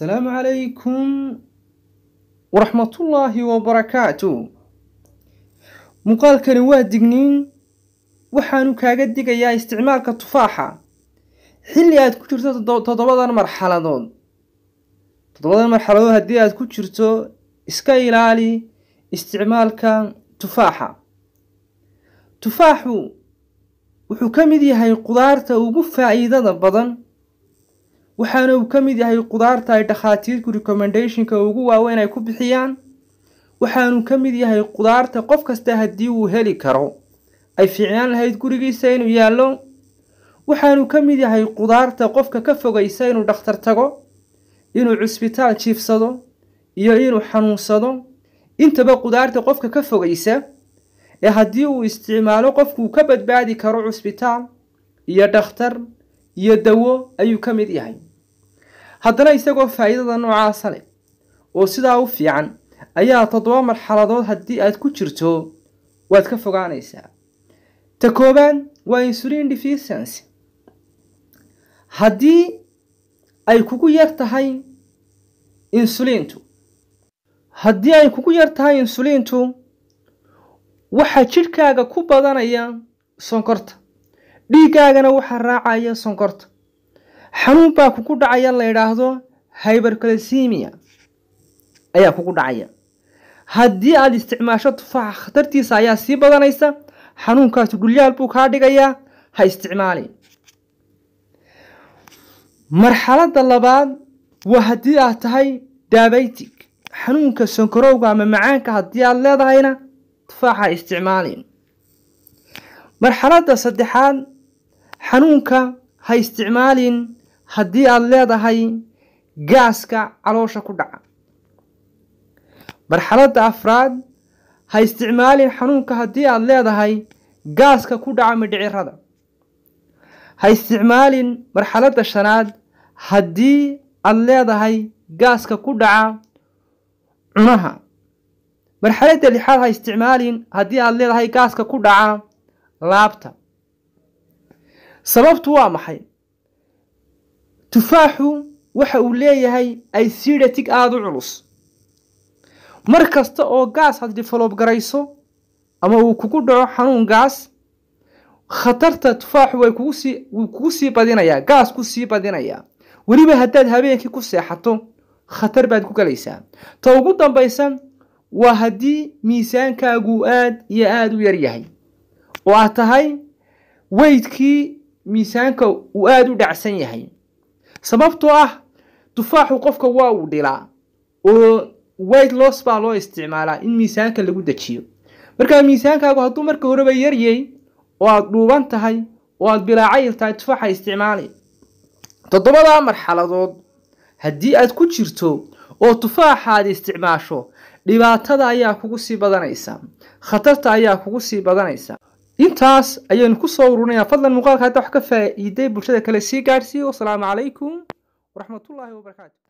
السلام calaykum ورحمة الله وبركاته muuqaalkani waa digniin waxaanu kaaga digayaa isticmaalka tufaaxa xilli aad ku jirto toddobadan marxaladood toddobadan marxaladood haddii aad ku jirto iska ilaali isticmaalka tufaaxa tufaaxu wuxuu ka mid yahay qudaarta ugu faa'iidada badan waxaana uu ka mid yahay khudaarta ay dhakhaatiirku recommendationka ugu waaweyn ay ku bixiyaan waxaanuu ka mid yahay khudaarta qof kasta haddii uu heli karo ay fiicnaan lahayd gurigiisa inuu yaallo waxaanuu ka mid yahay khudaarta qofka ka fogaysa inuu dhakhtar tago inuu cusbitaal jiifsado iyo inuu xanuunsado intaba khudaarta qofka ka fogaysa ee haddii uu isticmaalo qofkuu ka badbaadi karo cusbitaal iyo dhakhtar iyo dawo ayuu ka mid yahay haddana isagoo faa'iidada noocaasa leh oo sidaa u fiican ayaa toddoba marxaladood haddii aad ku jirto waad ka fogaanaysaa ta koowaad waa insulin deficiency haddii ay kugu yar tahay insuliintu haddii ay kugu yar tahay insuliintu waxaa jidhkaaga ku badanaya sonkorta dhiiggaagana waxaa raacaya sonkorta xanuun baa kugu dhacaya la yidhaahdo hybercalcemia ayaa kugu dhacaya haddii aad isticmaasho tufaaxa khatartiisa ayaa sii badanaysa xanuunkaasi dhulyaal buu kaa dhigayaa ha isticmaali marxaladda labaad waa haddii aad tahay dabaytig xanuunka sankarowga ama macaanka haddii aad leedahayna tufaaxa ha isticmaalin marxaladda saddexaad xanuunka ha isticmaalin haddii aad leedahay gaaska caloosha ku dhaca marxaladda afraad ha isticmaalin xanuunka haddii aad leedahay gaaska ku dhaca midhicirada ha isticmaalin marxaladda shanaad haddii aad leedahay gaaska ku dhaca cunaha marxaladda lixaad ha isticmaalin haddii aad leedahay gaaska ku dhaca laabta sababtu waa maxay tufaaxu waxa uu leeyahay aysiidhatig aada u culus mar kasta oo gaas aad defalob garayso ama uu kugu dhaco xanuun gaas khatarta tufaaxu way kugusii kugu sii badinayaa gaas ku sii badinayaa weliba haddaad habeenkii ku seexato khatar baad ku galaysaa ta ugu dambaysa waa haddii miisaankaagu aad iyo aada u yar yahay oo aad tahay weydkii miisaanka uu aad u dhacsan yahay sababtoo ah tufaaxu qofka waa uu dhilaa oo wide loss baa loo isticmaalaa in miisaanka lagu dejiyo marka miisaankaagu hadduu marka horeba yaryay oo aad dhuuban tahay oo aad bilaacayil tahay tufaaxa isticmaali toddobadaa marxaladood haddii aad ku jirto oo tufaaxaad isticmaasho dhibaatada ayaa kugu sii badanaysa khatarta ayaa kugu sii badanaysa intaas ayaynu kusoo ururinayaa fadlan muuqaalka hadda wax ka faa'iiday bulshada kale sii gaadhsii wasalaamu calaykum waraxmatullaahi wabarakaatu